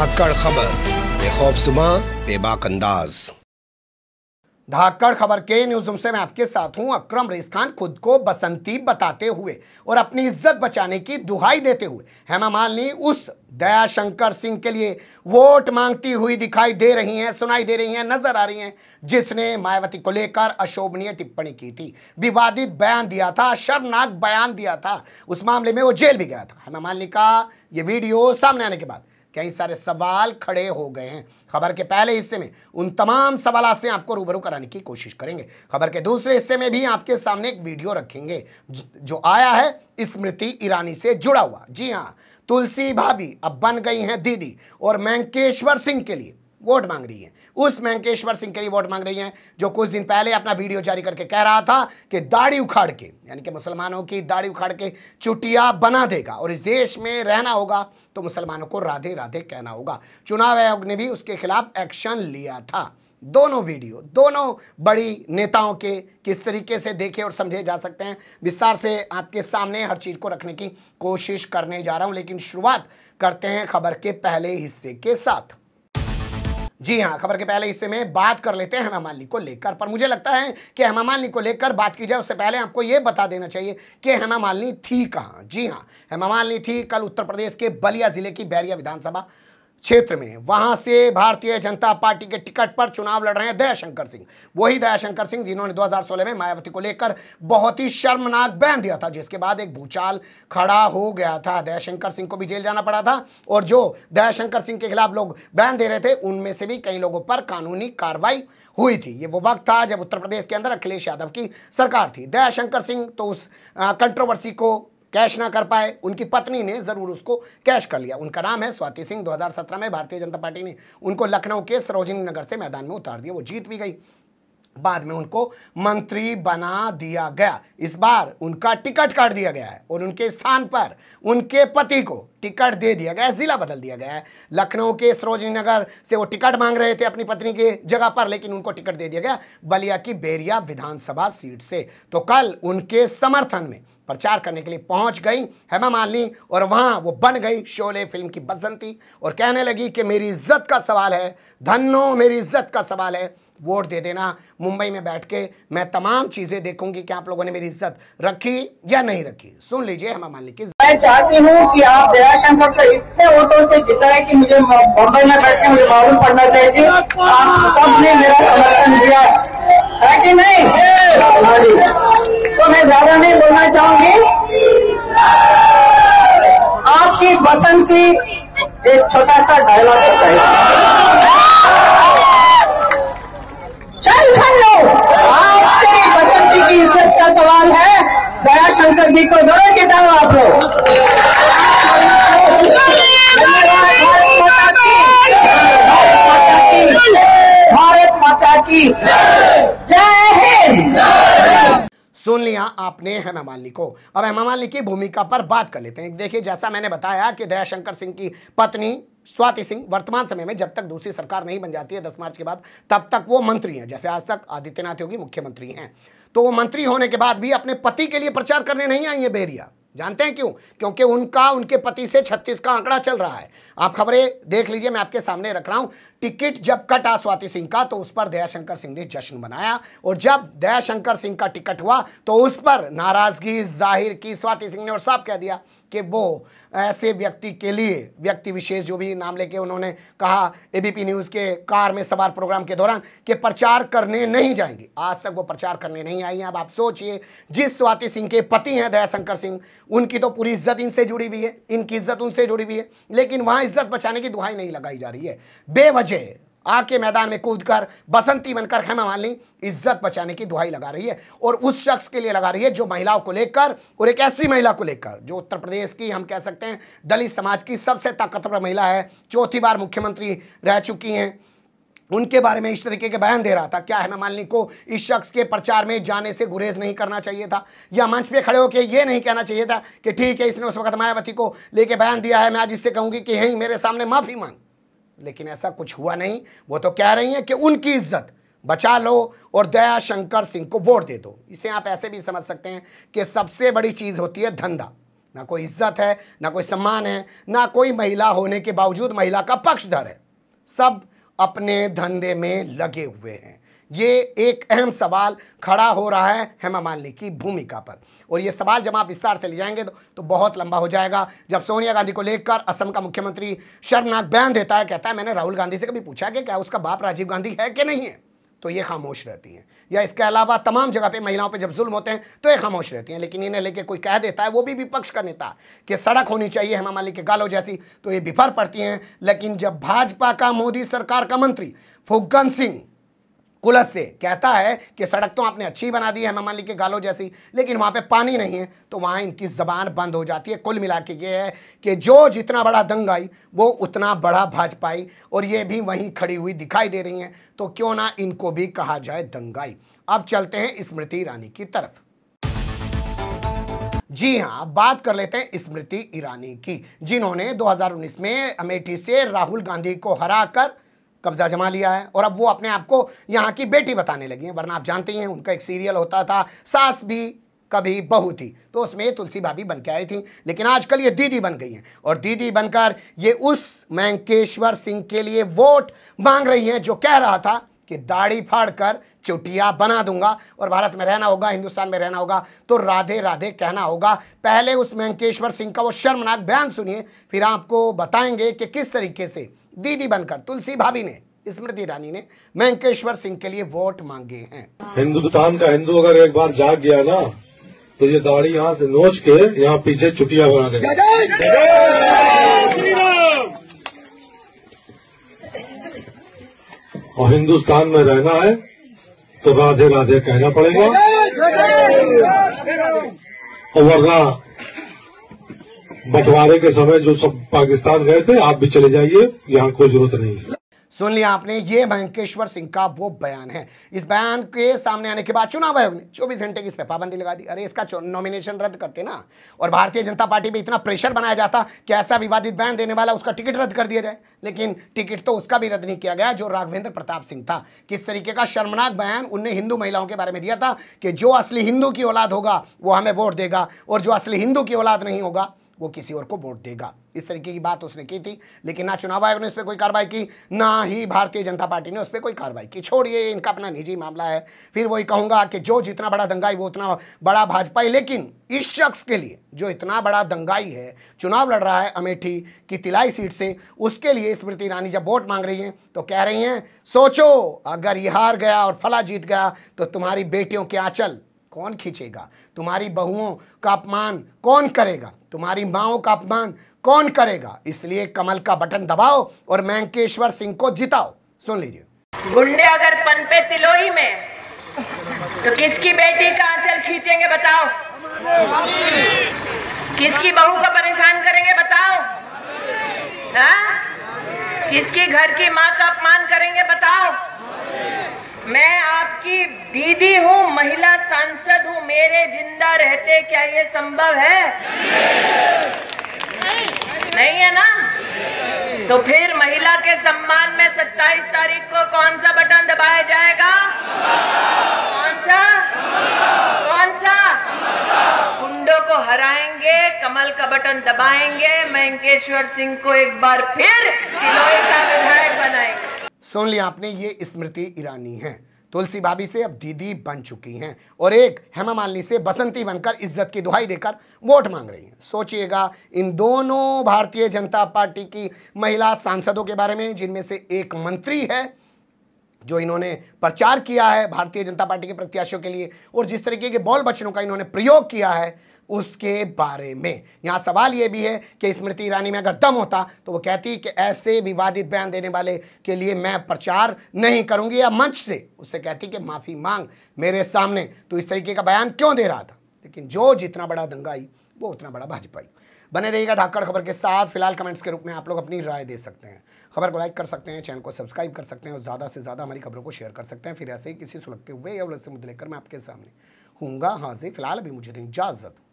धाकड़ खबर बेखौफ सुबह बेबाक अंदाज धाकड़ खबर के न्यूज रूम से मैं आपके साथ हूं अक्रम रेस खान खुद को बसंती बताते हुए और अपनी इज्जत बचाने की दुहाई देते हुए हेमा मालिनी उस दया शंकर सिंह के लिए वोट मांगती हुई दिखाई दे रही हैं सुनाई दे रही हैं नजर आ रही हैं जिसने मायावती को लेकर अशोभनीय टिप्पणी की थी विवादित बयान दिया था शर्मनाक बयान दिया था उस मामले में वो जेल भी गया था हेमा मालिनी का ये वीडियो सामने आने के बाद कई सारे सवाल खड़े हो गए हैं खबर के पहले हिस्से में उन तमाम सवाल से आपको रूबरू कराने की कोशिश करेंगे खबर के दूसरे हिस्से में भी आपके सामने एक वीडियो रखेंगे जो आया है स्मृति ईरानी से जुड़ा हुआ जी हाँ तुलसी भाभी अब बन गई हैं दीदी और मैंकेश्वर सिंह के लिए वोट मांग रही है उस मैंकेश्वर सिंह के लिए वोट मांग रही है जो कुछ दिन पहले अपना वीडियो जारी करके कह रहा था कि दाढ़ी उखाड़ के यानी कि मुसलमानों की दाढ़ी उखाड़ के चुटिया बना देगा और इस देश में रहना होगा तो मुसलमानों को राधे राधे कहना होगा चुनाव आयोग ने भी उसके खिलाफ एक्शन लिया था दोनों वीडियो दोनों बड़ी नेताओं के किस तरीके से देखे और समझे जा सकते हैं विस्तार से आपके सामने हर चीज़ को रखने की कोशिश करने जा रहा हूं लेकिन शुरुआत करते हैं खबर के पहले हिस्से के साथ जी हाँ खबर के पहले इससे में बात कर लेते हैं हेमा मालिनी को लेकर पर मुझे लगता है कि हेमा मालिनी को लेकर बात की जाए उससे पहले आपको ये बता देना चाहिए कि हेमा मालिनी थी कहाँ जी हाँ हेमा मालिनी थी कल उत्तर प्रदेश के बलिया जिले की बैरिया विधानसभा क्षेत्र में वहां से भारतीय जनता पार्टी के टिकट पर चुनाव लड़ रहे हैं दयाशंकर सिंह वही दयाशंकर सिंह जिन्होंने 2016 में मायावती को लेकर बहुत ही शर्मनाक बैन दिया था जिसके बाद एक भूचाल खड़ा हो गया था दयाशंकर सिंह को भी जेल जाना पड़ा था और जो दयाशंकर सिंह के खिलाफ लोग बैन दे रहे थे उनमें से भी कई लोगों पर कानूनी कार्रवाई हुई थी ये वो वक्त था जब उत्तर प्रदेश के अंदर अखिलेश यादव की सरकार थी दयाशंकर सिंह तो उस कंट्रोवर्सी को कैश ना कर पाए उनकी पत्नी ने ज़रूर उसको कैश कर लिया उनका नाम है स्वाति सिंह 2017 में भारतीय जनता पार्टी ने उनको लखनऊ के सरोजिनी नगर से मैदान में उतार दिया वो जीत भी गई बाद में उनको मंत्री बना दिया गया इस बार उनका टिकट काट दिया गया है और उनके स्थान पर उनके पति को टिकट दे दिया गया है जिला बदल दिया गया है लखनऊ के सरोजनी नगर से वो टिकट मांग रहे थे अपनी पत्नी के जगह पर लेकिन उनको टिकट दे दिया गया बलिया की बेरिया विधानसभा सीट से तो कल उनके समर्थन में प्रचार करने के लिए पहुंच गई हेमा मालिनी और वहां वो बन गई शोले फिल्म की बसंती और कहने लगी कि मेरी इज्जत का सवाल है धनो मेरी इज्जत का सवाल है वोट दे देना मुंबई में बैठ के मैं तमाम चीज़ें देखूंगी कि आप लोगों ने मेरी इज्जत रखी या नहीं रखी सुन लीजिए हेमा मालिक की मैं चाहती हूँ कि आप शंकर को इतने वोटों से जिता है कि मुझे मुंबई में बैठ के मुझे मालूम पड़ना चाहिए आप सबने मेरा समर्थन दिया है कि नहीं तो मैं ज्यादा नहीं बोलना चाहूंगी आपकी बसंती एक छोटा सा डायलॉग चाहिए चल धन लो आज के बसंती की इज्जत का सवाल है दया शंकर जी को जरूर जिताओ आप लोग धन्यवाद सुन लिया आपने हेमा मालिनी को अब हेमा मालिनी की भूमिका पर बात कर लेते हैं देखिए जैसा मैंने बताया कि दयाशंकर सिंह की पत्नी स्वाति सिंह वर्तमान समय में जब तक दूसरी सरकार नहीं बन जाती है दस मार्च के बाद तब तक वो मंत्री हैं जैसे आज तक आदित्यनाथ योगी मुख्यमंत्री हैं तो वो मंत्री होने के बाद भी अपने पति के लिए प्रचार करने नहीं आई है बेरिया जानते हैं क्यों क्योंकि उनका उनके पति से छत्तीस का आंकड़ा चल रहा है आप खबरें देख लीजिए मैं आपके सामने रख रहा हूं टिकट जब कटा स्वाति सिंह का तो उस पर दयाशंकर सिंह ने जश्न मनाया और जब दयाशंकर सिंह का टिकट हुआ तो उस पर नाराजगी जाहिर की स्वाति सिंह ने और साफ कह दिया कि वो ऐसे व्यक्ति के लिए व्यक्ति विशेष जो भी नाम लेके उन्होंने कहा एबीपी न्यूज़ के कार में सवार प्रोग्राम के दौरान कि प्रचार करने नहीं जाएंगे आज तक वो प्रचार करने नहीं आई हैं अब आप सोचिए जिस स्वाति सिंह के पति हैं दयाशंकर सिंह उनकी तो पूरी इज्जत इनसे जुड़ी हुई है इनकी इज्जत उनसे जुड़ी हुई है लेकिन वहां इज्जत बचाने की दुहाई नहीं लगाई जा रही है बेवजह आके मैदान में कूदकर बसंती बनकर हेमा मालिनी इज्जत बचाने की दुहाई लगा रही है और उस शख्स के लिए लगा रही है जो महिलाओं को लेकर और एक ऐसी महिला को लेकर जो उत्तर प्रदेश की हम कह सकते हैं दलित समाज की सबसे ताकतवर महिला है चौथी बार मुख्यमंत्री रह चुकी हैं उनके बारे में इस तरीके के बयान दे रहा था क्या हेमा मालिनी को इस शख्स के प्रचार में जाने से गुरेज नहीं करना चाहिए था या मंच पे खड़े होकर ये नहीं कहना चाहिए था कि ठीक है इसने उस वक्त मायावती को लेके बयान दिया है मैं आज इससे कहूंगी कि यही मेरे सामने माफ़ी मांग लेकिन ऐसा कुछ हुआ नहीं वो तो कह रही हैं कि उनकी इज्जत बचा लो और दया शंकर सिंह को वोट दे दो इसे आप ऐसे भी समझ सकते हैं कि सबसे बड़ी चीज़ होती है धंधा ना कोई इज्जत है ना कोई सम्मान है ना कोई महिला होने के बावजूद महिला का पक्षधर है सब अपने धंधे में लगे हुए हैं ये एक अहम सवाल खड़ा हो रहा है हेमा मालिनी की भूमिका पर और ये सवाल जब आप विस्तार से ले जाएंगे तो, तो बहुत लंबा हो जाएगा जब सोनिया गांधी को लेकर असम का मुख्यमंत्री शर्मनाक बयान देता है कहता है मैंने राहुल गांधी से कभी पूछा कि क्या उसका बाप राजीव गांधी है कि नहीं है तो ये खामोश रहती हैं या इसके अलावा तमाम जगह पे महिलाओं पे जब जुल्म होते हैं तो ये खामोश रहती हैं लेकिन इन्हें लेके कोई कह देता है वो भी विपक्ष का नेता कि सड़क होनी चाहिए हेमा मालिक के गालों जैसी तो ये बिफर पड़ती हैं लेकिन जब भाजपा का मोदी सरकार का मंत्री फुग्गन सिंह कुलस से कहता है कि सड़क तो आपने अच्छी बना दी है हेमा मालिक के गालों जैसी लेकिन वहाँ पे पानी नहीं है तो वहाँ इनकी ज़बान बंद हो जाती है कुल मिला के ये है कि जो जितना बड़ा दंग आई वो उतना बड़ा भाजपाई और ये भी वहीं खड़ी हुई दिखाई दे रही हैं तो क्यों ना इनको भी कहा जाए दंगाई अब चलते हैं स्मृति ईरानी की तरफ जी हाँ बात कर लेते हैं स्मृति ईरानी की जिन्होंने 2019 में अमेठी से राहुल गांधी को हराकर कब्जा जमा लिया है और अब वो अपने आप को यहाँ की बेटी बताने लगी हैं वरना आप जानते ही हैं उनका एक सीरियल होता था सास भी कभी बहू थी तो उसमें तुलसी भाभी बन के आई थी लेकिन आजकल ये दीदी बन गई हैं और दीदी बनकर ये उस मैंकेश्वर सिंह के लिए वोट मांग रही हैं जो कह रहा था कि दाढ़ी फाड़ कर चुटिया बना दूंगा और भारत में रहना होगा हिंदुस्तान में रहना होगा तो राधे राधे कहना होगा पहले उस मैंकेश्वर सिंह का वो शर्मनाक बयान सुनिए फिर आपको बताएंगे कि किस तरीके से दीदी बनकर तुलसी भाभी ने स्मृति ईरानी ने मैंकेश्वर सिंह के लिए वोट मांगे हैं हिंदुस्तान का हिंदू अगर एक बार जाग गया ना तो ये दाढ़ी यहाँ से नोच के यहाँ पीछे चुटिया बना और हिंदुस्तान में रहना है तो राधे राधे कहना पड़ेगा और वरना बंटवारे तो हम्म। के समय जो सब पाकिस्तान गए थे आप भी चले जाइए यहाँ कोई जरूरत नहीं है सुन लिया आपने ये भयंकेश्वर सिंह का वो बयान है इस बयान के सामने आने के बाद चुनाव आयोग ने चौबीस घंटे की इस पर पाबंदी लगा दी अरे इसका नॉमिनेशन रद्द करते ना और भारतीय जनता पार्टी पे इतना प्रेशर बनाया जाता कि ऐसा विवादित बयान देने वाला उसका टिकट रद्द कर दिया जाए लेकिन टिकट तो उसका भी रद्द नहीं किया गया जो राघवेंद्र प्रताप सिंह था किस तरीके का शर्मनाक बयान उनने हिंदू महिलाओं के बारे में दिया था कि जो असली हिंदू की औलाद होगा वो हमें वोट देगा और जो असली हिंदू की औलाद नहीं होगा वो किसी और को वोट देगा इस तरीके की बात उसने की थी लेकिन ना चुनाव आयोग ने उस पर कोई कार्रवाई की ना ही भारतीय जनता पार्टी ने उस पर कोई कार्रवाई की छोड़िए इनका अपना निजी मामला है फिर वही कहूंगा कि जो जितना बड़ा दंगाई वो उतना बड़ा भाजपा ही लेकिन इस शख्स के लिए जो इतना बड़ा दंगाई है चुनाव लड़ रहा है अमेठी की तिलाई सीट से उसके लिए स्मृति ईरानी जब वोट मांग रही है तो कह रही हैं सोचो अगर ये हार गया और फला जीत गया तो तुम्हारी बेटियों के आंचल कौन खींचेगा तुम्हारी बहुओं का अपमान कौन करेगा तुम्हारी माओ का अपमान कौन करेगा इसलिए कमल का बटन दबाओ और मैंकेश्वर सिंह को जिताओ सुन लीजिए गुंडे अगर पनपे तिलोही में तो किसकी बेटी का आंचल खींचेंगे बताओ किसकी बहू को परेशान करेंगे बताओ हा? किसकी घर की माँ का अपमान करेंगे बताओ मैं आपकी दीदी हूँ महिला सांसद हूँ मेरे जिंदा रहते क्या ये संभव है नहीं है ना तो फिर महिला के सम्मान में 27 तारीख को कौन सा बटन दबाया जाएगा कौन सा कौन सा कुंडो को हराएंगे कमल का बटन दबाएंगे मैं सिंह को एक बार फिर का विधायक बनाएंगे सुन लिया आपने ये स्मृति ईरानी हैं तुलसी भाभी से अब दीदी बन चुकी हैं और एक हेमा मालिनी से बसंती बनकर इज्जत की दुहाई देकर वोट मांग रही हैं सोचिएगा इन दोनों भारतीय जनता पार्टी की महिला सांसदों के बारे में जिनमें से एक मंत्री है जो इन्होंने प्रचार किया है भारतीय जनता पार्टी के प्रत्याशियों के लिए और जिस तरीके के बॉल बच्चनों का इन्होंने प्रयोग किया है उसके बारे में यहां सवाल यह भी है कि स्मृति ईरानी में अगर दम होता तो वो कहती कि ऐसे विवादित बयान देने वाले के लिए मैं प्रचार नहीं करूंगी या मंच से उससे कहती कि माफ़ी मांग मेरे सामने तो इस तरीके का बयान क्यों दे रहा था लेकिन जो जितना बड़ा दंगाई वो उतना बड़ा भाजपा बने रहिएगा धाकड़ खबर के साथ फिलहाल कमेंट्स के रूप में आप लोग अपनी राय दे सकते हैं खबर को लाइक कर सकते हैं चैनल को सब्सक्राइब कर सकते हैं और ज़्यादा से ज़्यादा हमारी खबरों को शेयर कर सकते हैं फिर ऐसे ही किसी सुलगते हुए या उलझते मुद्दे लेकर मैं आपके सामने हूँगा हाँ जी फिलहाल अभी मुझे दें इजाज़त